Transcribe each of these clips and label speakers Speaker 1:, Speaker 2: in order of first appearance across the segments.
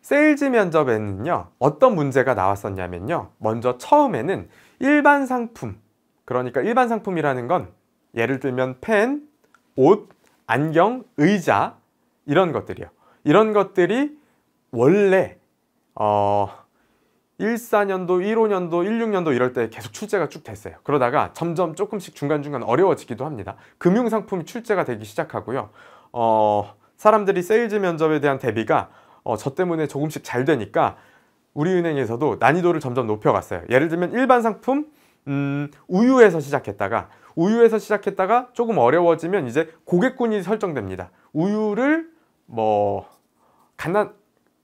Speaker 1: 세일즈 면접에는요 어떤 문제가 나왔었냐면요 먼저 처음에는 일반 상품 그러니까 일반 상품이라는 건 예를 들면 펜, 옷, 안경, 의자 이런 것들이요 이런 것들이 원래 어 14년도, 15년도, 16년도 이럴 때 계속 출제가 쭉 됐어요 그러다가 점점 조금씩 중간중간 어려워지기도 합니다 금융상품이 출제가 되기 시작하고요 어 사람들이 세일즈 면접에 대한 대비가 어, 저 때문에 조금씩 잘 되니까 우리은행에서도 난이도를 점점 높여갔어요. 예를 들면 일반 상품 음, 우유에서 시작했다가 우유에서 시작했다가 조금 어려워지면 이제 고객군이 설정됩니다. 우유를 뭐 갓난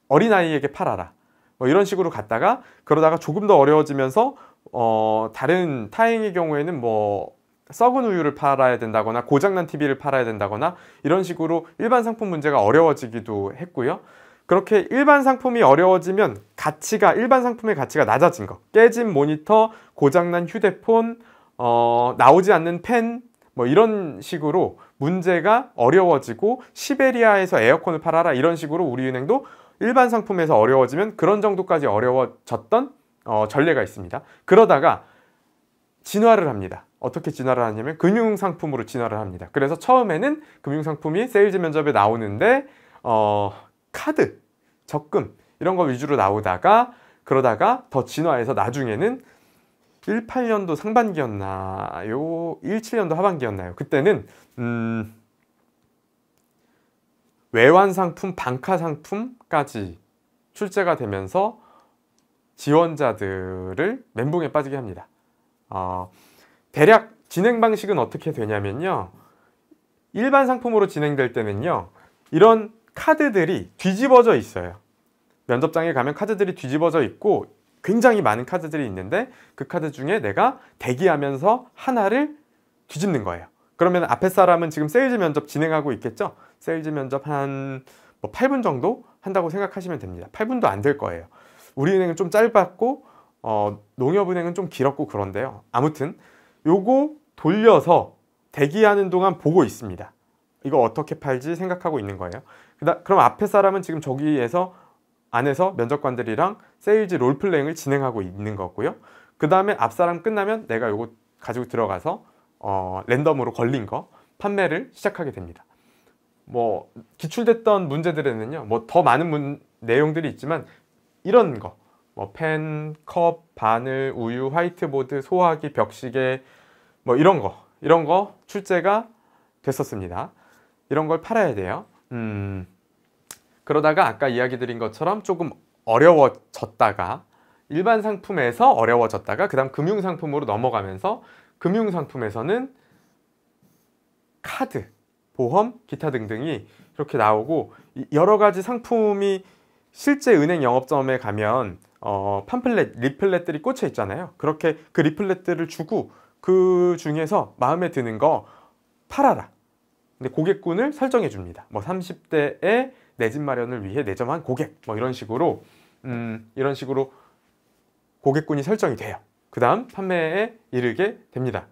Speaker 1: 어린아이에게 팔아라. 뭐 이런 식으로 갔다가 그러다가 조금 더 어려워지면서 어 다른 타행의 경우에는 뭐 썩은 우유를 팔아야 된다거나 고장난 TV를 팔아야 된다거나 이런 식으로 일반 상품 문제가 어려워지기도 했고요. 그렇게 일반 상품이 어려워지면 가치가 일반 상품의 가치가 낮아진 거 깨진 모니터, 고장난 휴대폰, 어, 나오지 않는 펜 뭐 이런 식으로 문제가 어려워지고 시베리아에서 에어컨을 팔아라 이런 식으로 우리은행도 일반 상품에서 어려워지면 그런 정도까지 어려워졌던 어, 전례가 있습니다. 그러다가 진화를 합니다. 어떻게 진화를 하냐면 금융상품으로 진화를 합니다. 그래서 처음에는 금융상품이 세일즈 면접에 나오는데 어, 카드, 적금 이런 거 위주로 나오다가 그러다가 더 진화해서 나중에는 18년도 상반기였나요? 17년도 하반기였나요? 그때는 음 외환 상품, 방카 상품까지 출제가 되면서 지원자들을 멘붕에 빠지게 합니다. 어, 대략 진행 방식은 어떻게 되냐면요. 일반 상품으로 진행될 때는요. 이런 카드들이 뒤집어져 있어요. 면접장에 가면 카드들이 뒤집어져 있고 굉장히 많은 카드들이 있는데 그 카드 중에 내가 대기하면서 하나를 뒤집는 거예요. 그러면 앞에 사람은 지금 세일즈 면접 진행하고 있겠죠? 세일즈 면접 한뭐 8분 정도 한다고 생각하시면 됩니다. 8분도 안 될 거예요. 우리은행은 좀 짧았고 어, 농협은행은 좀 길었고 그런데요. 아무튼 요거 돌려서 대기하는 동안 보고 있습니다. 이거 어떻게 팔지 생각하고 있는 거예요. 그럼 앞에 사람은 지금 저기에서 안에서 면접관들이랑 세일즈 롤플레잉을 진행하고 있는 거고요. 그 다음에 앞사람 끝나면 내가 이거 가지고 들어가서 어, 랜덤으로 걸린 거 판매를 시작하게 됩니다. 뭐 기출됐던 문제들에는요. 뭐 더 많은 문, 내용들이 있지만 이런 거. 뭐 펜, 컵, 바늘, 우유, 화이트보드, 소화기, 벽시계 뭐 이런 거. 이런 거 출제가 됐었습니다. 이런 걸 팔아야 돼요. 음, 그러다가 아까 이야기 드린 것처럼 조금 어려워졌다가 일반 상품에서 어려워졌다가 그 다음 금융상품으로 넘어가면서 금융상품에서는 카드, 보험, 기타 등등이 이렇게 나오고 여러 가지 상품이 실제 은행 영업점에 가면 어, 팜플렛, 리플렛들이 꽂혀 있잖아요. 그렇게 그 리플렛들을 주고 그 중에서 마음에 드는 거 팔아라. 근데 고객군을 설정해 줍니다. 뭐 30대의 내 집 마련을 위해 내점한 고객 뭐 이런 식으로 음, 이런 식으로 고객군이 설정이 돼요. 그 다음 판매에 이르게 됩니다.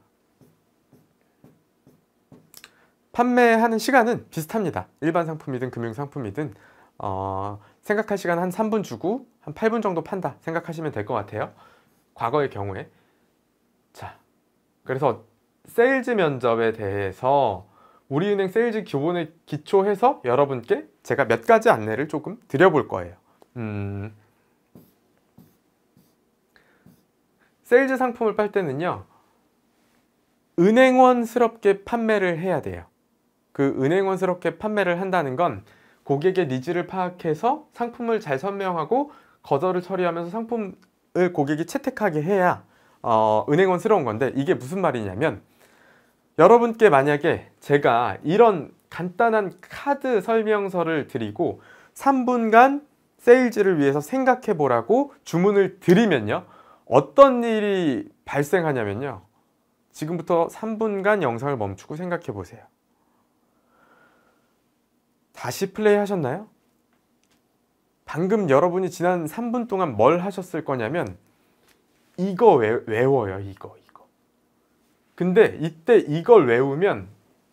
Speaker 1: 판매하는 시간은 비슷합니다. 일반 상품이든 금융 상품이든 어, 생각할 시간 한 3분 주고 한 8분 정도 판다 생각하시면 될 것 같아요. 과거의 경우에 자 그래서 세일즈 면접에 대해서 우리은행 세일즈 기본을 기초해서 여러분께 제가 몇 가지 안내를 조금 드려볼 거예요. 음... 세일즈 상품을 팔 때는요. 은행원스럽게 판매를 해야 돼요. 그 은행원스럽게 판매를 한다는 건 고객의 니즈를 파악해서 상품을 잘 설명하고 거절을 처리하면서 상품을 고객이 채택하게 해야 어, 은행원스러운 건데 이게 무슨 말이냐면 여러분께 만약에 제가 이런 간단한 카드 설명서를 드리고 3분간 세일즈를 위해서 생각해 보라고 주문을 드리면요 어떤 일이 발생하냐면요 지금부터 3분간 영상을 멈추고 생각해 보세요 다시 플레이 하셨나요? 방금 여러분이 지난 3분 동안 뭘 하셨을 거냐면 이거 외, 외워요 이거 근데 이때 이걸 외우면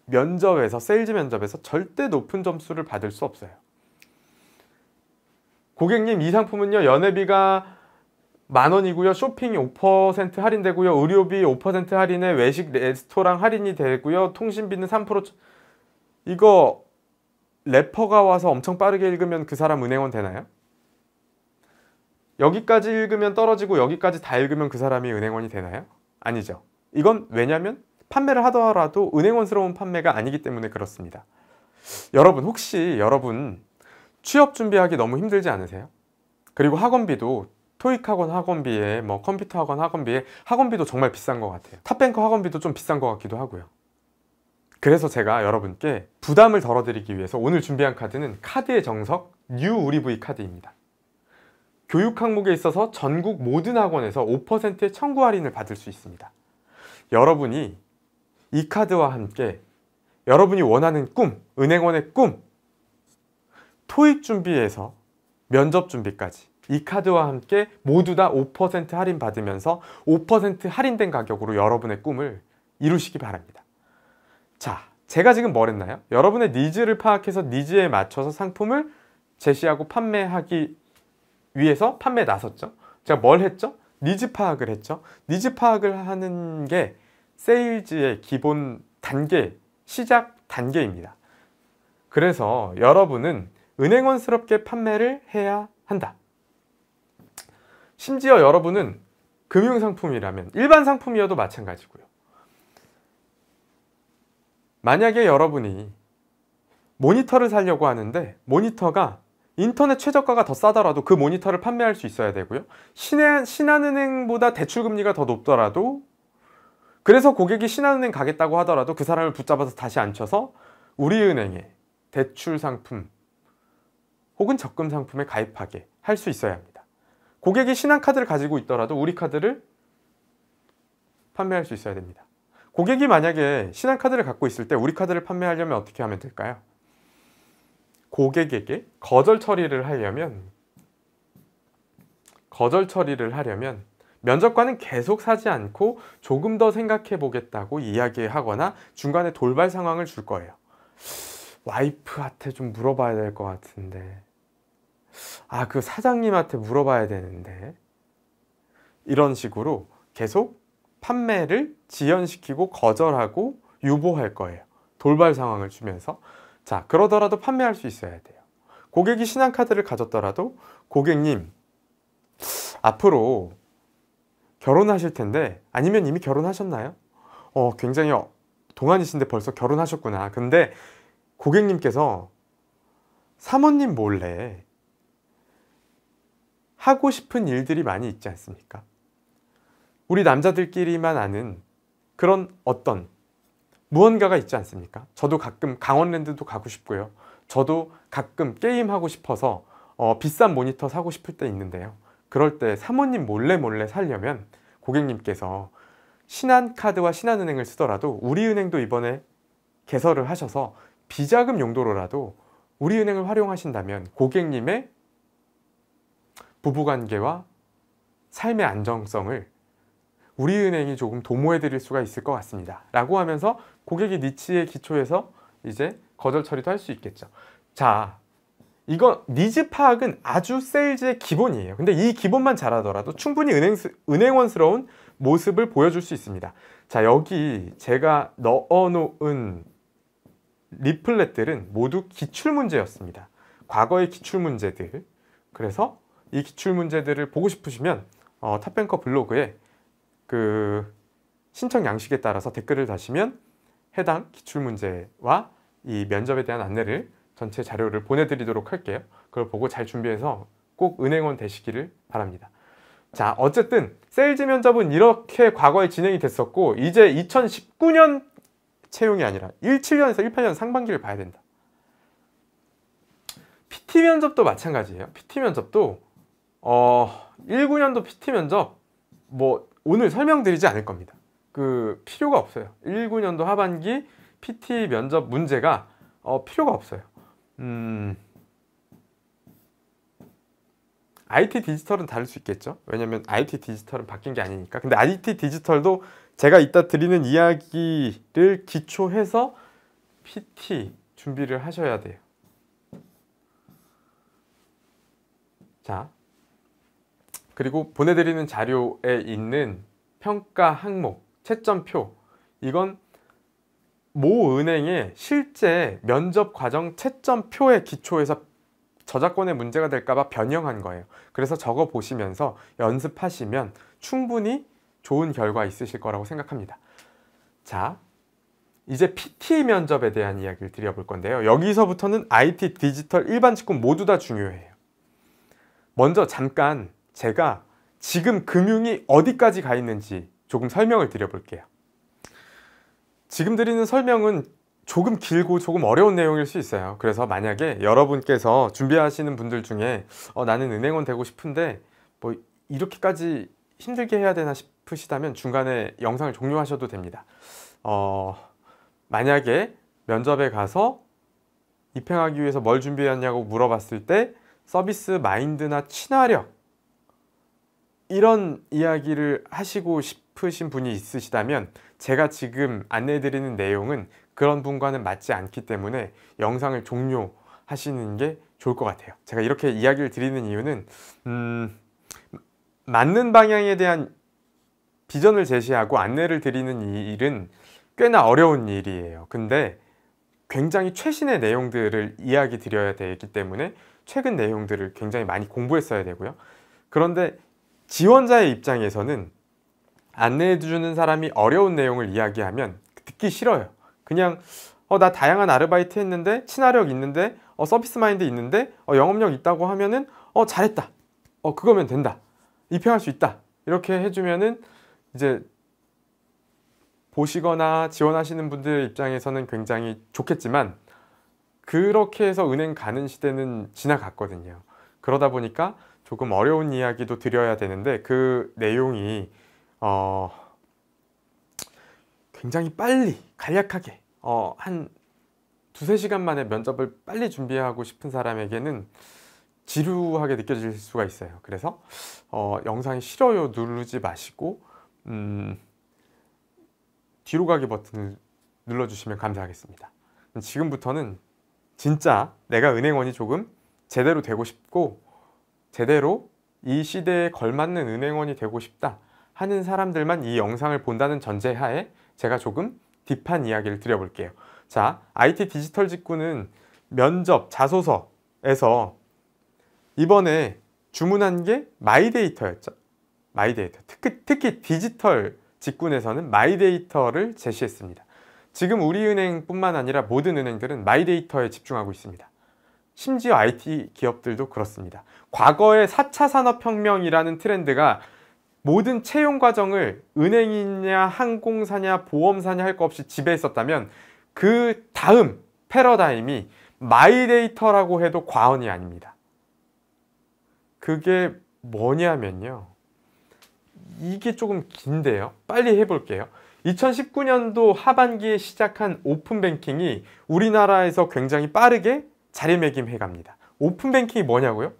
Speaker 1: 면접에서 세일즈 면접에서 절대 높은 점수를 받을 수 없어요. 고객님 이 상품은요 연회비가 만 원이고요 쇼핑이 5% 할인되고요 의료비 5% 할인에 외식 레스토랑 할인이 되고요 통신비는 3% 이거 래퍼가 와서 엄청 빠르게 읽으면 그 사람 은행원 되나요? 여기까지 읽으면 떨어지고 여기까지 다 읽으면 그 사람이 은행원이 되나요? 아니죠. 이건 왜냐면 판매를 하더라도 은행원스러운 판매가 아니기 때문에 그렇습니다. 여러분 혹시 여러분 취업 준비하기 너무 힘들지 않으세요? 그리고 학원비도 토익 학원 학원비에 뭐 컴퓨터 학원 학원비에 학원비도 정말 비싼 것 같아요. 탑뱅커 학원비도 좀 비싼 것 같기도 하고요. 그래서 제가 여러분께 부담을 덜어드리기 위해서 오늘 준비한 카드는 카드의 정석 뉴 우리브이 카드입니다. 교육 항목에 있어서 전국 모든 학원에서 5%의 청구 할인을 받을 수 있습니다. 여러분이 이 카드와 함께 여러분이 원하는 꿈, 은행원의 꿈, 토익 준비에서 면접 준비까지 이 카드와 함께 모두 다 5% 할인 받으면서 5% 할인된 가격으로 여러분의 꿈을 이루시기 바랍니다. 자, 제가 지금 뭘 했나요? 여러분의 니즈를 파악해서 니즈에 맞춰서 상품을 제시하고 판매하기 위해서 판매 나섰죠. 제가 뭘 했죠? 니즈 파악을 했죠. 니즈 파악을 하는 게 세일즈의 기본 단계, 시작 단계입니다. 그래서 여러분은 은행원스럽게 판매를 해야 한다. 심지어 여러분은 금융상품이라면 일반 상품이어도 마찬가지고요. 만약에 여러분이 모니터를 사려고 하는데 모니터가 인터넷 최저가가 더 싸더라도 그 모니터를 판매할 수 있어야 되고요. 신한, 은행보다 대출금리가 더 높더라도 그래서 고객이 신한은행 가겠다고 하더라도 그 사람을 붙잡아서 다시 앉혀서 우리은행에 대출 상품 혹은 적금 상품에 가입하게 할 수 있어야 합니다. 고객이 신한카드를 가지고 있더라도 우리 카드를 판매할 수 있어야 됩니다. 고객이 만약에 신한카드를 갖고 있을 때 우리 카드를 판매하려면 어떻게 하면 될까요? 고객에게 거절 처리를 하려면 거절 처리를 하려면 면접관은 계속 사지 않고 조금 더 생각해 보겠다고 이야기하거나 중간에 돌발 상황을 줄 거예요. 와이프한테 좀 물어봐야 될 것 같은데. 아, 그 사장님한테 물어봐야 되는데. 이런 식으로 계속 판매를 지연시키고 거절하고 유보할 거예요. 돌발 상황을 주면서. 자, 그러더라도 판매할 수 있어야 돼요. 고객이 신한카드를 가졌더라도 고객님, 앞으로 결혼하실 텐데 아니면 이미 결혼하셨나요? 어, 굉장히 동안이신데 벌써 결혼하셨구나. 근데 고객님께서 사모님 몰래 하고 싶은 일들이 많이 있지 않습니까? 우리 남자들끼리만 아는 그런 어떤 무언가가 있지 않습니까? 저도 가끔 강원랜드도 가고 싶고요. 저도 가끔 게임하고 싶어서 어, 비싼 모니터 사고 싶을 때 있는데요. 그럴 때 사모님 몰래 몰래 살려면 고객님께서 신한카드와 신한은행을 쓰더라도 우리은행도 이번에 개설을 하셔서 비자금 용도로라도 우리은행을 활용하신다면 고객님의 부부관계와 삶의 안정성을 우리은행이 조금 도모해 드릴 수가 있을 것 같습니다 라고 하면서 고객이 니치의 기초에서 이제 거절 처리도 할 수 있겠죠 자 이건 니즈 파악은 아주 세일즈의 기본이에요. 근데 이 기본만 잘하더라도 충분히 은행, 은행원스러운 모습을 보여줄 수 있습니다. 자, 여기 제가 넣어놓은 리플렛들은 모두 기출문제였습니다. 과거의 기출문제들. 그래서 이 기출문제들을 보고 싶으시면 어, 탑뱅커 블로그에 그 신청 양식에 따라서 댓글을 다시면 해당 기출문제와 이 면접에 대한 안내를 전체 자료를 보내드리도록 할게요. 그걸 보고 잘 준비해서 꼭 은행원 되시기를 바랍니다. 자 어쨌든 세일즈 면접은 이렇게 과거에 진행이 됐었고 이제 2019년 채용이 아니라 17년에서 18년 상반기를 봐야 된다. PT 면접도 마찬가지예요. PT 면접도 어 19년도 PT 면접 뭐 오늘 설명드리지 않을 겁니다. 그 필요가 없어요. 19년도 하반기 PT 면접 문제가 어 필요가 없어요. IT 음. 디지털은 다를 수 있겠죠. 왜냐면 하 IT 디지털은 바뀐 게 아니니까. 근데 IT 디지털도 제가 이따 드리는 이야기를 기초해서 PT 준비를 하셔야 돼요. 자, 그리고 보내드리는 자료에 있는 평가 항목, 채점표 이건 모 은행의 실제 면접 과정 채점표에 기초해서 저작권에 문제가 될까봐 변형한 거예요. 그래서 적어 보시면서 연습하시면 충분히 좋은 결과 있으실 거라고 생각합니다. 자, 이제 PT 면접에 대한 이야기를 드려볼 건데요. 여기서부터는 IT, 디지털, 일반 직군 모두 다 중요해요. 먼저 잠깐 제가 지금 금융이 어디까지 가 있는지 조금 설명을 드려볼게요. 지금 드리는 설명은 조금 길고 조금 어려운 내용일 수 있어요 그래서 만약에 여러분께서 준비하시는 분들 중에 어, 나는 은행원 되고 싶은데 뭐 이렇게까지 힘들게 해야 되나 싶으시다면 중간에 영상을 종료하셔도 됩니다 어, 만약에 면접에 가서 입행하기 위해서 뭘 준비했냐고 물어봤을 때 서비스 마인드나 친화력 이런 이야기를 하시고 싶으신 분이 있으시다면 제가 지금 안내해드리는 내용은 그런 분과는 맞지 않기 때문에 영상을 종료하시는 게 좋을 것 같아요 제가 이렇게 이야기를 드리는 이유는 음, 맞는 방향에 대한 비전을 제시하고 안내를 드리는 이 일은 꽤나 어려운 일이에요 근데 굉장히 최신의 내용들을 이야기 드려야 되기 때문에 최근 내용들을 굉장히 많이 공부했어야 되고요 그런데 지원자의 입장에서는 안내해주는 사람이 어려운 내용을 이야기하면 듣기 싫어요. 그냥 어, 나 다양한 아르바이트 했는데 친화력 있는데 어, 서비스 마인드 있는데 어, 영업력 있다고 하면은 어, 잘했다. 어, 그거면 된다. 입회할 수 있다. 이렇게 해주면은 이제 보시거나 지원하시는 분들 입장에서는 굉장히 좋겠지만 그렇게 해서 은행 가는 시대는 지나갔거든요. 그러다 보니까 조금 어려운 이야기도 드려야 되는데 그 내용이 어, 굉장히 빨리 간략하게 어, 한 두세 시간 만에 면접을 빨리 준비하고 싶은 사람에게는 지루하게 느껴질 수가 있어요. 그래서 어, 영상이 싫어요 누르지 마시고 음, 뒤로 가기 버튼을 눌러주시면 감사하겠습니다. 지금부터는 진짜 내가 은행원이 조금 제대로 되고 싶고 제대로 이 시대에 걸맞는 은행원이 되고 싶다. 하는 사람들만 이 영상을 본다는 전제하에 제가 조금 딥한 이야기를 드려볼게요. 자, IT 디지털 직구는 면접, 자소서에서 이번에 주문한 게 마이데이터였죠. 마이데이터. 특히, 특히 디지털 직군에서는 마이데이터를 제시했습니다. 지금 우리은행뿐만 아니라 모든 은행들은 마이데이터에 집중하고 있습니다. 심지어 IT 기업들도 그렇습니다. 과거의 4차 산업혁명이라는 트렌드가 모든 채용 과정을 은행이냐 항공사냐 보험사냐 할거 없이 집에 있었다면 그 다음 패러다임이 마이데이터라고 해도 과언이 아닙니다. 그게 뭐냐면요. 이게 조금 긴데요. 빨리 해볼게요. 2019년도 하반기에 시작한 오픈뱅킹이 우리나라에서 굉장히 빠르게 자리매김해 갑니다. 오픈뱅킹이 뭐냐고요?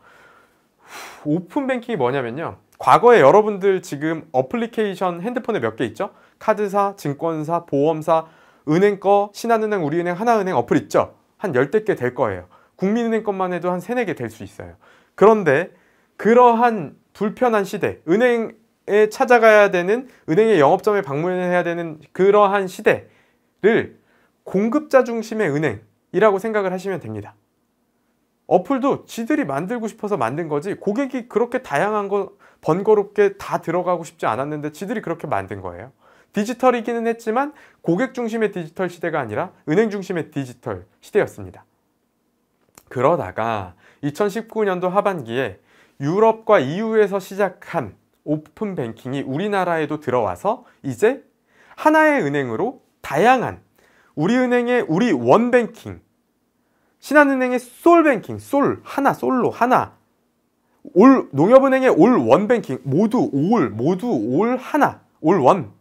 Speaker 1: 오픈뱅킹이 뭐냐면요. 과거에 여러분들 지금 어플리케이션 핸드폰에 몇 개 있죠? 카드사, 증권사, 보험사, 은행 거, 신한은행, 우리은행, 하나은행 어플 있죠? 한 열댓 개 될 거예요. 국민은행 것만 해도 한 세네 개 될 수 있어요. 그런데 그러한 불편한 시대, 은행에 찾아가야 되는, 은행의 영업점에 방문해야 되는 그러한 시대를 공급자 중심의 은행이라고 생각을 하시면 됩니다. 어플도 지들이 만들고 싶어서 만든 거지 고객이 그렇게 다양한 거 번거롭게 다 들어가고 싶지 않았는데 지들이 그렇게 만든 거예요. 디지털이기는 했지만 고객 중심의 디지털 시대가 아니라 은행 중심의 디지털 시대였습니다. 그러다가 2019년도 하반기에 유럽과 EU에서 시작한 오픈 뱅킹이 우리나라에도 들어와서 이제 하나의 은행으로 다양한 우리 은행의 우리 원뱅킹, 신한은행의 솔뱅킹, 솔 하나, 솔로 하나 올 농협은행의 올 원뱅킹 모두 올 모두 올 하나 올 원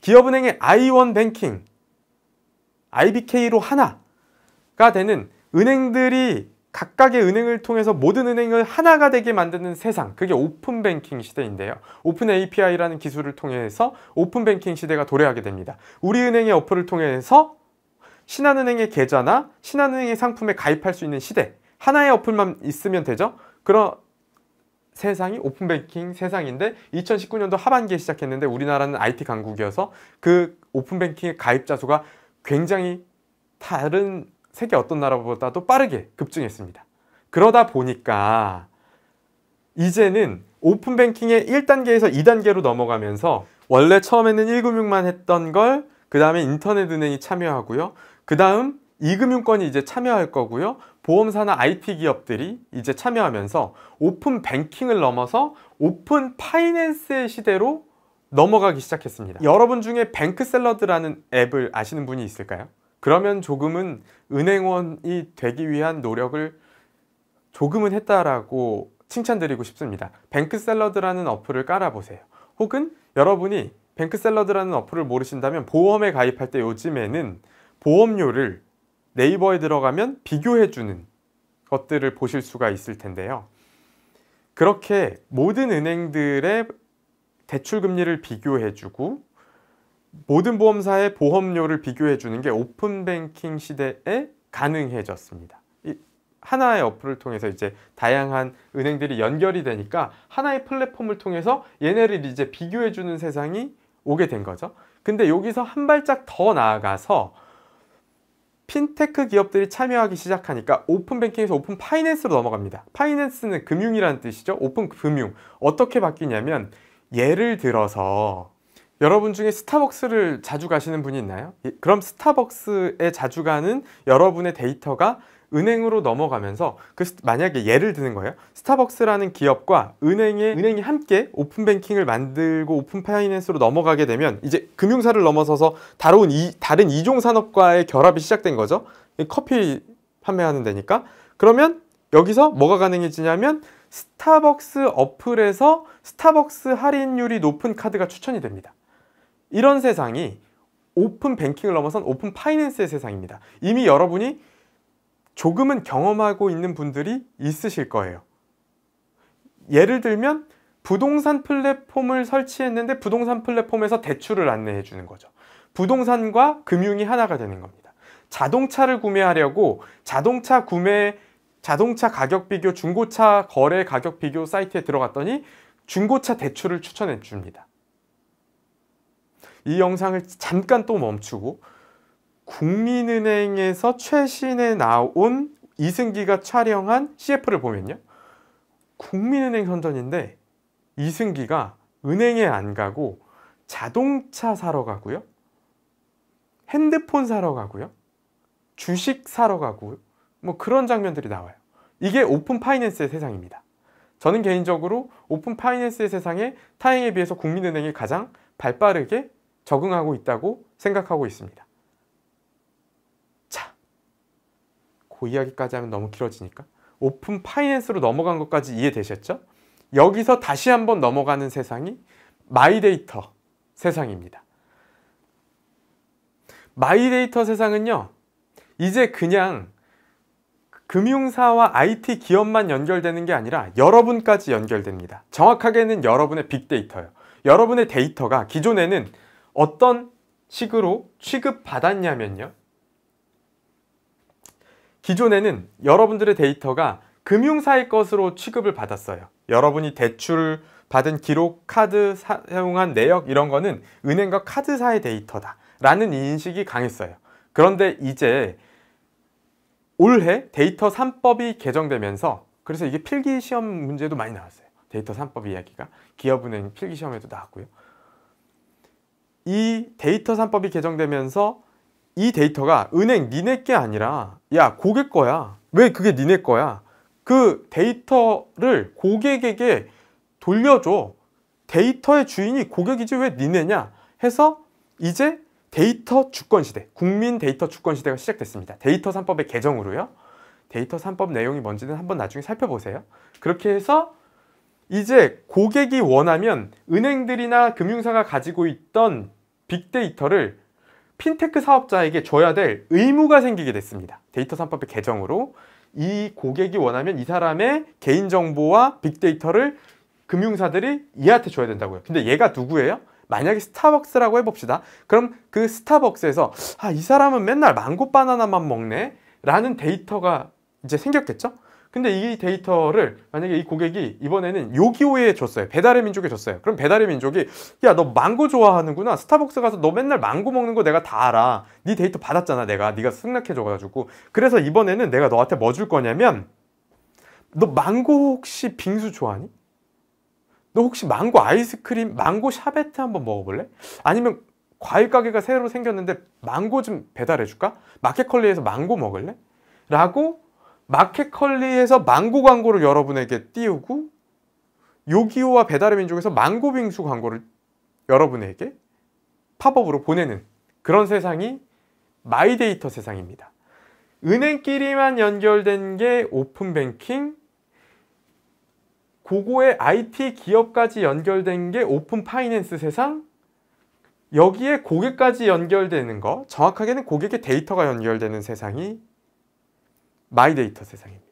Speaker 1: 기업은행의 아이원뱅킹 IBK로 하나가 되는 은행들이 각각의 은행을 통해서 모든 은행을 하나가 되게 만드는 세상 그게 오픈뱅킹 시대인데요 오픈 API라는 기술을 통해서 오픈뱅킹 시대가 도래하게 됩니다 우리은행의 어플을 통해서 신한은행의 계좌나 신한은행의 상품에 가입할 수 있는 시대 하나의 어플만 있으면 되죠? 그런 세상이 오픈뱅킹 세상인데 2019년도 하반기에 시작했는데 우리나라는 IT 강국이어서 그 오픈뱅킹의 가입자 수가 굉장히 다른 세계 어떤 나라보다도 빠르게 급증했습니다. 그러다 보니까 이제는 오픈뱅킹의 1단계에서 2단계로 넘어가면서 원래 처음에는 1금융만 했던 걸 그 다음에 인터넷은행이 참여하고요. 그 다음 이 금융권이 이제 참여할 거고요. 보험사나 IT 기업들이 이제 참여하면서 오픈 뱅킹을 넘어서 오픈 파이낸스의 시대로 넘어가기 시작했습니다. 여러분 중에 뱅크샐러드라는 앱을 아시는 분이 있을까요? 그러면 조금은 은행원이 되기 위한 노력을 조금은 했다라고 칭찬드리고 싶습니다. 뱅크샐러드라는 어플을 깔아보세요. 혹은 여러분이 뱅크샐러드라는 어플을 모르신다면 보험에 가입할 때 요즘에는 보험료를 네이버에 들어가면 비교해주는 것들을 보실 수가 있을 텐데요. 그렇게 모든 은행들의 대출금리를 비교해주고 모든 보험사의 보험료를 비교해주는 게 오픈뱅킹 시대에 가능해졌습니다. 하나의 어플을 통해서 이제 다양한 은행들이 연결이 되니까 하나의 플랫폼을 통해서 얘네를 이제 비교해주는 세상이 오게 된 거죠. 근데 여기서 한 발짝 더 나아가서 핀테크 기업들이 참여하기 시작하니까 오픈 뱅킹에서 오픈 파이낸스로 넘어갑니다. 파이낸스는 금융이라는 뜻이죠. 오픈 금융. 어떻게 바뀌냐면 예를 들어서 여러분 중에 스타벅스를 자주 가시는 분이 있나요? 예, 그럼 스타벅스에 자주 가는 여러분의 데이터가 은행으로 넘어가면서 그 만약에 예를 드는 거예요. 스타벅스라는 기업과 은행의 은행이 함께 오픈뱅킹을 만들고 오픈 파이낸스로 넘어가게 되면 이제 금융사를 넘어서서 다른 이 다른 이종 산업과의 결합이 시작된 거죠. 커피 판매하는 데니까 그러면 여기서 뭐가 가능해지냐면 스타벅스 어플에서 스타벅스 할인율이 높은 카드가 추천이 됩니다. 이런 세상이 오픈 뱅킹을 넘어선 오픈 파이낸스의 세상입니다. 이미 여러분이 조금은 경험하고 있는 분들이 있으실 거예요. 예를 들면 부동산 플랫폼을 설치했는데 부동산 플랫폼에서 대출을 안내해 주는 거죠. 부동산과 금융이 하나가 되는 겁니다. 자동차를 구매하려고 자동차 구매 자동차 가격 비교 중고차 거래 가격 비교 사이트에 들어갔더니 중고차 대출을 추천해 줍니다. 이 영상을 잠깐 또 멈추고 국민은행에서 최신에 나온 이승기가 촬영한 CF를 보면요. 국민은행 선전인데 이승기가 은행에 안 가고 자동차 사러 가고요. 핸드폰 사러 가고요. 주식 사러 가고 뭐 그런 장면들이 나와요. 이게 오픈 파이낸스의 세상입니다. 저는 개인적으로 오픈 파이낸스의 세상에 타행에 비해서 국민은행이 가장 발빠르게 적응하고 있다고 생각하고 있습니다. 그 이야기까지 하면 너무 길어지니까 오픈 파이낸스로 넘어간 것까지 이해되셨죠? 여기서 다시 한번 넘어가는 세상이 마이데이터 세상입니다. 마이데이터 세상은요. 이제 그냥 금융사와 IT 기업만 연결되는 게 아니라 여러분까지 연결됩니다. 정확하게는 여러분의 빅데이터예요. 여러분의 데이터가 기존에는 어떤 식으로 취급받았냐면요. 기존에는 여러분들의 데이터가 금융사의 것으로 취급을 받았어요. 여러분이 대출 받은 기록, 카드 사용한 내역 이런 거는 은행과 카드사의 데이터다 라는 인식이 강했어요. 그런데 이제 올해 데이터 3법이 개정되면서 그래서 이게 필기시험 문제도 많이 나왔어요. 데이터 3법 이야기가 기업은행 필기시험에도 나왔고요. 이 데이터 3법이 개정되면서 이 데이터가 은행 니네 게 아니라 야 고객 거야 왜 그게 니네 거야 그 데이터를 고객에게 돌려줘 데이터의 주인이 고객이지 왜 니네냐 해서 이제 데이터 주권 시대 국민 데이터 주권 시대가 시작됐습니다 데이터 3법의 개정으로요 데이터 3법 내용이 뭔지는 한번 나중에 살펴보세요 그렇게 해서 이제 고객이 원하면 은행들이나 금융사가 가지고 있던 빅데이터를 핀테크 사업자에게 줘야 될 의무가 생기게 됐습니다. 데이터 산법의 개정으로 이 고객이 원하면 이 사람의 개인정보와 빅데이터를 금융사들이 얘한테 줘야 된다고요. 근데 얘가 누구예요? 만약에 스타벅스라고 해봅시다. 그럼 그 스타벅스에서 아, 이 사람은 맨날 망고 바나나만 먹네? 라는 데이터가 이제 생겼겠죠? 근데 이 데이터를 만약에 이 고객이 이번에는 요기요에 줬어요. 배달의 민족에 줬어요. 그럼 배달의 민족이 야 너 망고 좋아하는구나. 스타벅스 가서 너 맨날 망고 먹는 거 내가 다 알아. 네 데이터 받았잖아 내가. 네가 승낙해줘가지고. 그래서 이번에는 내가 너한테 뭐 줄 거냐면 너 망고 혹시 빙수 좋아하니? 너 혹시 망고 아이스크림, 망고 샤베트 한번 먹어볼래? 아니면 과일 가게가 새로 생겼는데 망고 좀 배달해줄까? 마켓컬리에서 망고 먹을래? 라고 마켓컬리에서 망고 광고를 여러분에게 띄우고 요기요와 배달의 민족에서 망고 빙수 광고를 여러분에게 팝업으로 보내는 그런 세상이 마이데이터 세상입니다. 은행끼리만 연결된 게 오픈뱅킹, 고고의 IT 기업까지 연결된 게 오픈 파이낸스 세상, 여기에 고객까지 연결되는 거, 정확하게는 고객의 데이터가 연결되는 세상이 마이데이터 세상입니다.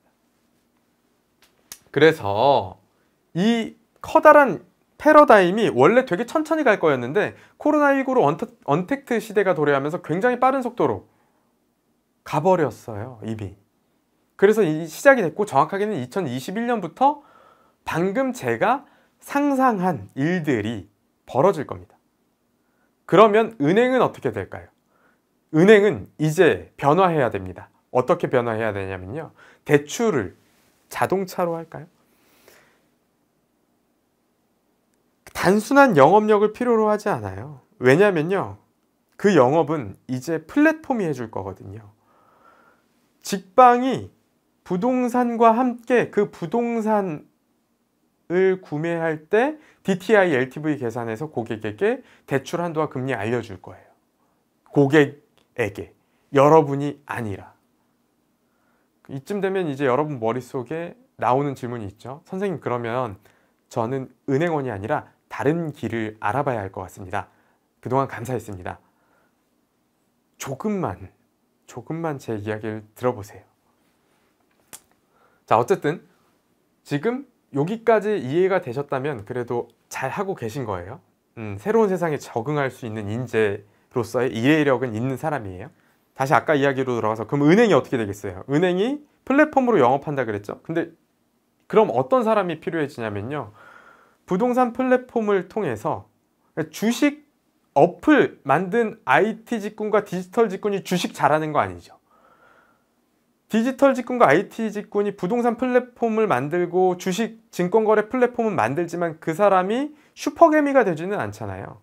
Speaker 1: 그래서 이 커다란 패러다임이 원래 되게 천천히 갈 거였는데 코로나19로 언택, 언택트 시대가 도래하면서 굉장히 빠른 속도로 가버렸어요. 이미. 그래서 이 시작이 됐고 정확하게는 2021년부터 방금 제가 상상한 일들이 벌어질 겁니다. 그러면 은행은 어떻게 될까요? 은행은 이제 변화해야 됩니다. 어떻게 변화해야 되냐면요. 대출을 자동차로 할까요? 단순한 영업력을 필요로 하지 않아요. 왜냐면요. 그 영업은 이제 플랫폼이 해줄 거거든요. 직방이 부동산과 함께 그 부동산을 구매할 때 DTI LTV 계산해서 고객에게 대출 한도와 금리 알려줄 거예요. 고객에게. 여러분이 아니라. 이쯤 되면 이제 여러분 머릿속에 나오는 질문이 있죠. 선생님 그러면 저는 은행원이 아니라 다른 길을 알아봐야 할 것 같습니다. 그동안 감사했습니다. 조금만, 조금만 제 이야기를 들어보세요. 자, 어쨌든 지금 여기까지 이해가 되셨다면 그래도 잘 하고 계신 거예요. 음, 새로운 세상에 적응할 수 있는 인재로서의 이해력은 있는 사람이에요. 다시 아까 이야기로 돌아가서 그럼 은행이 어떻게 되겠어요? 은행이 플랫폼으로 영업한다 그랬죠? 근데 그럼 어떤 사람이 필요해지냐면요. 부동산 플랫폼을 통해서 주식 어플 만든 IT 직군과 디지털 직군이 주식 잘하는 거 아니죠. 디지털 직군과 IT 직군이 부동산 플랫폼을 만들고 주식 증권거래 플랫폼은 만들지만 그 사람이 슈퍼개미가 되지는 않잖아요.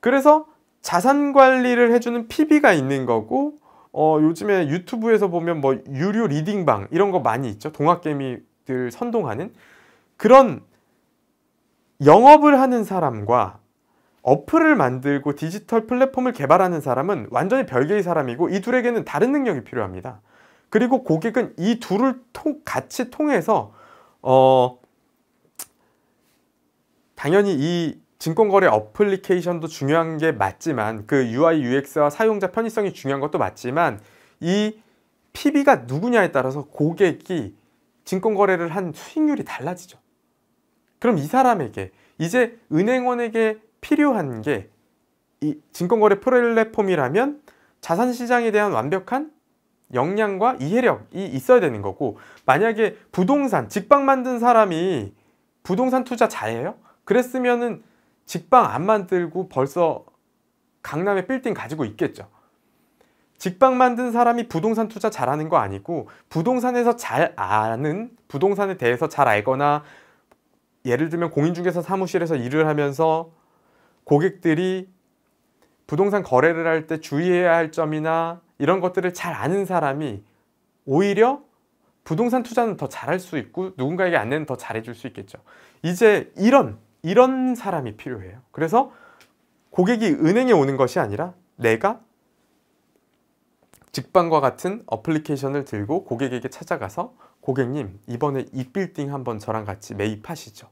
Speaker 1: 그래서 자산 관리를 해주는 PB가 있는 거고 어, 요즘에 유튜브에서 보면 뭐 유료 리딩방 이런 거 많이 있죠. 동학개미들 선동하는 그런 영업을 하는 사람과 어플을 만들고 디지털 플랫폼을 개발하는 사람은 완전히 별개의 사람이고 이 둘에게는 다른 능력이 필요합니다. 그리고 고객은 이 둘을 통, 같이 통해서 어, 당연히 이 증권거래 어플리케이션도 중요한 게 맞지만 그 UI, UX와 사용자 편의성이 중요한 것도 맞지만 이 PB가 누구냐에 따라서 고객이 증권거래를 한 수익률이 달라지죠. 그럼 이 사람에게 이제 은행원에게 필요한 게 이 증권거래 플랫폼이라면 자산시장에 대한 완벽한 역량과 이해력이 있어야 되는 거고 만약에 부동산, 직방 만든 사람이 부동산 투자 자해요 그랬으면은 직방 안 만들고 벌써 강남에 빌딩 가지고 있겠죠. 직방 만든 사람이 부동산 투자 잘하는 거 아니고 부동산에서 잘 아는 부동산에 대해서 잘 알거나 예를 들면 공인중개사 사무실에서 일을 하면서 고객들이 부동산 거래를 할 때 주의해야 할 점이나 이런 것들을 잘 아는 사람이 오히려 부동산 투자는 더 잘할 수 있고 누군가에게 안내는 더 잘해줄 수 있겠죠. 이제 이런 이런 사람이 필요해요. 그래서 고객이 은행에 오는 것이 아니라 내가 직방과 같은 어플리케이션을 들고 고객에게 찾아가서 고객님 이번에 이 빌딩 한번 저랑 같이 매입하시죠.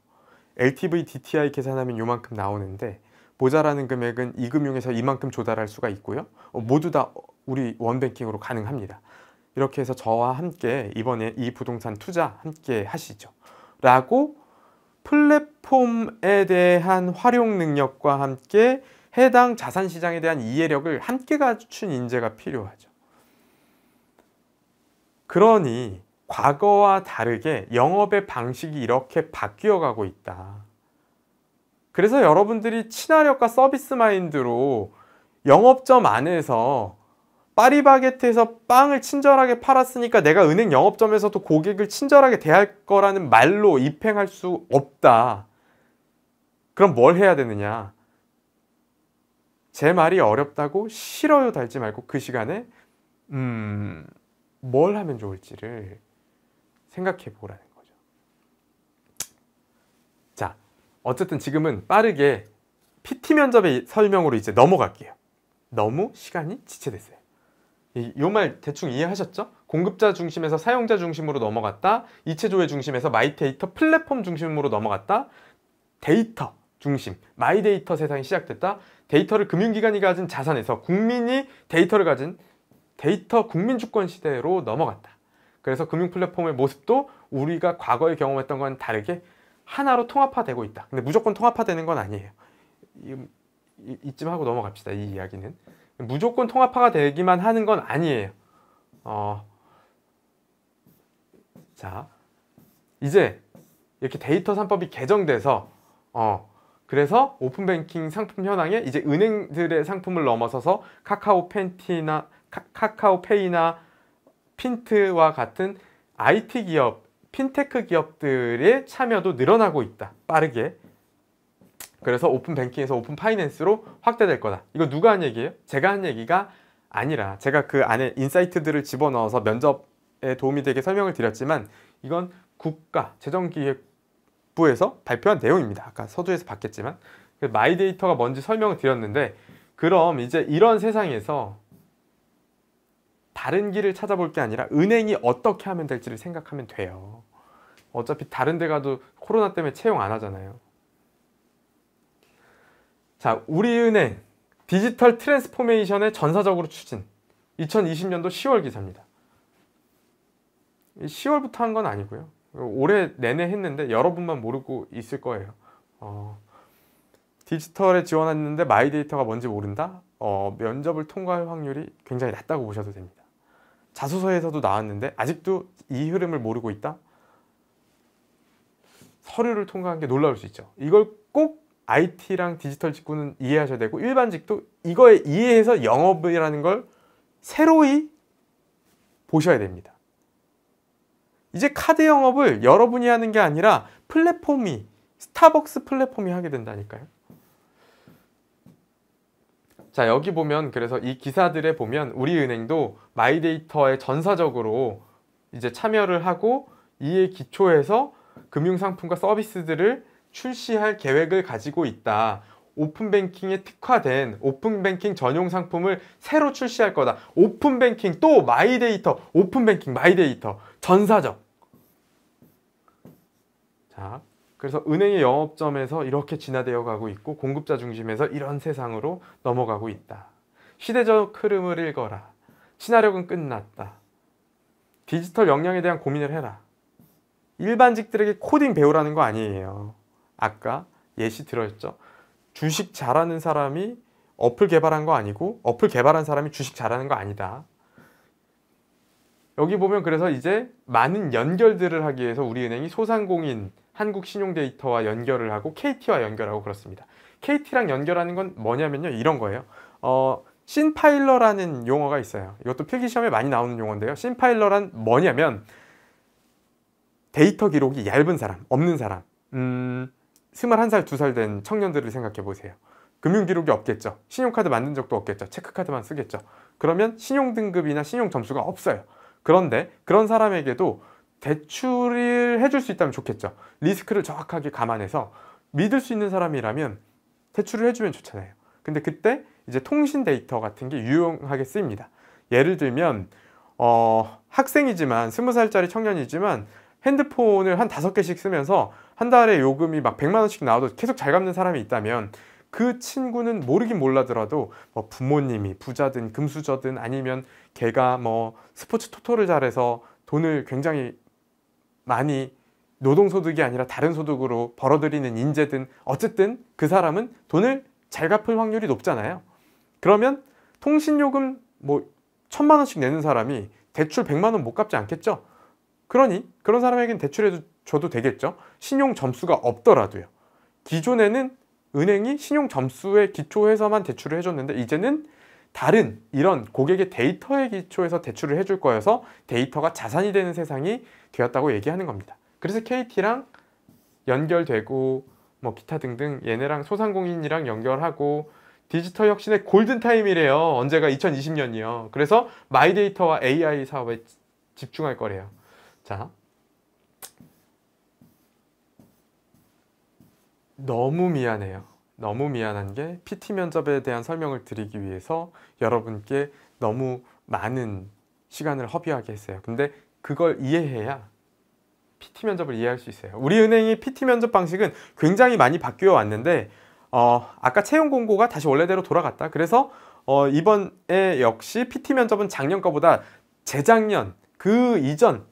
Speaker 1: LTV DTI 계산하면 요만큼 나오는데 모자라는 금액은 이 금융에서 이만큼 조달할 수가 있고요. 어, 모두 다 우리 원뱅킹으로 가능합니다. 이렇게 해서 저와 함께 이번에 이 부동산 투자 함께 하시죠. 라고 플랫폼에 대한 활용 능력과 함께 해당 자산 시장에 대한 이해력을 함께 갖춘 인재가 필요하죠. 그러니 과거와 다르게 영업의 방식이 이렇게 바뀌어 가고 있다. 그래서 여러분들이 친화력과 서비스 마인드로 영업점 안에서 파리바게트에서 빵을 친절하게 팔았으니까 내가 은행 영업점에서도 고객을 친절하게 대할 거라는 말로 입행할 수 없다. 그럼 뭘 해야 되느냐? 제 말이 어렵다고 싫어요 달지 말고 그 시간에 음, 뭘 하면 좋을지를 생각해 보라는 거죠. 자, 어쨌든 지금은 빠르게 PT 면접의 설명으로 이제 넘어갈게요. 너무 시간이 지체됐어요. 이말 대충 이해하셨죠? 공급자 중심에서 사용자 중심으로 넘어갔다. 이체조회 중심에서 마이데이터 플랫폼 중심으로 넘어갔다. 데이터 중심, 마이데이터 세상이 시작됐다. 데이터를 금융기관이 가진 자산에서 국민이 데이터를 가진 데이터 국민주권 시대로 넘어갔다. 그래서 금융 플랫폼의 모습도 우리가 과거에 경험했던 건 다르게 하나로 통합화되고 있다. 근데 무조건 통합화되는 건 아니에요. 이, 이, 이쯤 하고 넘어갑시다. 이 이야기는. 무조건 통합화가 되기만 하는 건 아니에요. 어, 자, 이제 이렇게 데이터 산법이 개정돼서 어, 그래서 오픈뱅킹 상품 현황에 이제 은행들의 상품을 넘어서서 카카오 팬티나 카, 카오페이나 핀트와 같은 IT 기업, 핀테크 기업들의 참여도 늘어나고 있다. 빠르게. 그래서 오픈 뱅킹에서 오픈 파이낸스로 확대될 거다. 이거 누가 한 얘기예요? 제가 한 얘기가 아니라 제가 그 안에 인사이트들을 집어넣어서 면접에 도움이 되게 설명을 드렸지만 이건 국가 재정기획부에서 발표한 내용입니다. 아까 서두에서 봤겠지만 그 마이데이터가 뭔지 설명을 드렸는데 그럼 이제 이런 세상에서 다른 길을 찾아볼 게 아니라 은행이 어떻게 하면 될지를 생각하면 돼요. 어차피 다른 데 가도 코로나 때문에 채용 안 하잖아요. 자, 우리은행 디지털 트랜스포메이션의 전사적으로 추진 2020년도 10월 기사입니다. 10월부터 한 건 아니고요. 올해 내내 했는데 여러분만 모르고 있을 거예요. 어, 디지털에 지원했는데 마이데이터가 뭔지 모른다? 어, 면접을 통과할 확률이 굉장히 낮다고 보셔도 됩니다. 자소서에서도 나왔는데 아직도 이 흐름을 모르고 있다? 서류를 통과한 게 놀라울 수 있죠. 이걸 꼭 IT랑 디지털 직군은 이해하셔야 되고 일반 직도 이거에 이해해서 영업이라는 걸 새로이 보셔야 됩니다. 이제 카드 영업을 여러분이 하는 게 아니라 플랫폼이 스타벅스 플랫폼이 하게 된다니까요. 자 여기 보면 그래서 이 기사들에 보면 우리은행도 마이데이터에 전사적으로 이제 참여를 하고 이에 기초해서 금융상품과 서비스들을 출시할 계획을 가지고 있다. 오픈뱅킹에 특화된 오픈뱅킹 전용 상품을 새로 출시할 거다. 오픈뱅킹 또 마이데이터, 오픈뱅킹 마이데이터 전사적. 자, 그래서 은행의 영업점에서 이렇게 진화되어 가고 있고 공급자 중심에서 이런 세상으로 넘어가고 있다. 시대적 흐름을 읽어라. 친화력은 끝났다. 디지털 역량에 대한 고민을 해라. 일반직들에게 코딩 배우라는 거 아니에요. 아까 예시 들었죠. 어 주식 잘하는 사람이 어플 개발한 거 아니고 어플 개발한 사람이 주식 잘하는 거 아니다. 여기 보면 그래서 이제 많은 연결들을 하기 위해서 우리은행이 소상공인 한국신용데이터와 연결을 하고 KT와 연결하고 그렇습니다. KT랑 연결하는 건 뭐냐면요. 이런 거예요. 어, 신파일러라는 용어가 있어요. 이것도 필기시험에 많이 나오는 용어인데요. 신파일러란 뭐냐면 데이터 기록이 얇은 사람, 없는 사람. 음, 2 1살2살된 청년들을 생각해 보세요. 금융 기록이 없겠죠. 신용카드 만든 적도 없겠죠. 체크카드만 쓰겠죠. 그러면 신용 등급이나 신용 점수가 없어요. 그런데 그런 사람에게도 대출을 해줄 수 있다면 좋겠죠. 리스크를 정확하게 감안해서 믿을 수 있는 사람이라면 대출을 해주면 좋잖아요. 근데 그때 이제 통신 데이터 같은 게 유용하게 쓰입니다. 예를 들면 어, 학생이지만 2 0 살짜리 청년이지만 핸드폰을 한 다섯 개씩 쓰면서 한 달에 요금이 막 100만 원씩 나와도 계속 잘 갚는 사람이 있다면 그 친구는 모르긴 몰라더라도 뭐 부모님이 부자든 금수저든 아니면 걔가 뭐 스포츠 토토를 잘해서 돈을 굉장히 많이 노동소득이 아니라 다른 소득으로 벌어들이는 인재든 어쨌든 그 사람은 돈을 잘 갚을 확률이 높잖아요. 그러면 통신요금 뭐 천만 원씩 내는 사람이 대출 1 0 0만원 못 갚지 않겠죠? 그러니 그런 사람에게는 대출해도 줘도 되겠죠. 신용 점수가 없더라도요. 기존에는 은행이 신용 점수에 기초해서만 대출을 해줬는데 이제는 다른 이런 고객의 데이터에 기초해서 대출을 해줄 거여서 데이터가 자산이 되는 세상이 되었다고 얘기하는 겁니다. 그래서 KT랑 연결되고 뭐 기타 등등 얘네랑 소상공인이랑 연결하고 디지털 혁신의 골든타임이래요. 언제가 2020년이요. 그래서 마이데이터와 AI 사업에 집중할 거래요. 자, 너무 미안해요. 너무 미안한 게 PT 면접에 대한 설명을 드리기 위해서 여러분께 너무 많은 시간을 허비하게 했어요. 근데 그걸 이해해야 PT 면접을 이해할 수 있어요. 우리 은행이 PT 면접 방식은 굉장히 많이 바뀌어 왔는데 어, 아까 채용 공고가 다시 원래대로 돌아갔다. 그래서 어, 이번에 역시 PT 면접은 작년 거보다 재작년 그 이전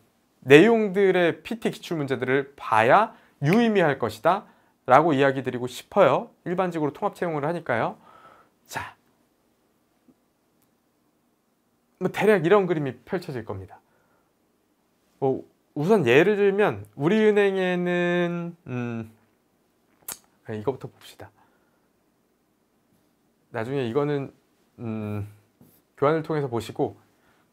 Speaker 1: 내용들의 PT 기출 문제들을 봐야 유의미할 것이다. 라고 이야기 드리고 싶어요. 일반직으로 통합 채용을 하니까요. 자, 뭐 대략 이런 그림이 펼쳐질 겁니다. 뭐 우선 예를 들면 우리은행에는 음, 네, 이거부터 봅시다. 나중에 이거는 음, 교환을 통해서 보시고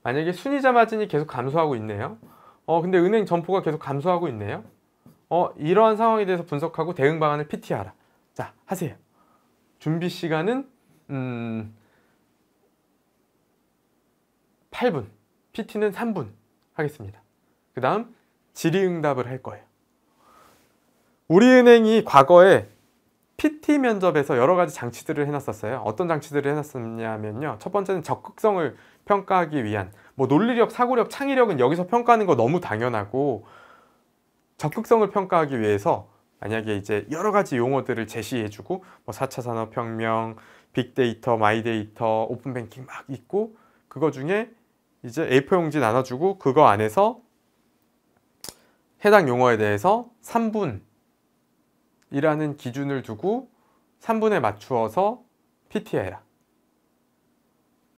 Speaker 1: 만약에 순이자 마진이 계속 감소하고 있네요. 어 근데 은행 점포가 계속 감소하고 있네요. 어, 이러한 상황에 대해서 분석하고 대응 방안을 PT하라. 자, 하세요. 준비 시간은 음 8분, PT는 3분 하겠습니다. 그 다음 질의응답을 할 거예요. 우리은행이 과거에 PT 면접에서 여러 가지 장치들을 해놨었어요. 어떤 장치들을 해놨었냐면요. 첫 번째는 적극성을 평가하기 위한 뭐 논리력, 사고력, 창의력은 여기서 평가하는 거 너무 당연하고 적극성을 평가하기 위해서 만약에 이제 여러 가지 용어들을 제시해주고 뭐 4차 산업혁명, 빅데이터, 마이데이터, 오픈뱅킹 막 있고 그거 중에 이제 A4용지 나눠주고 그거 안에서 해당 용어에 대해서 3분이라는 기준을 두고 3분에 맞추어서 PT해라.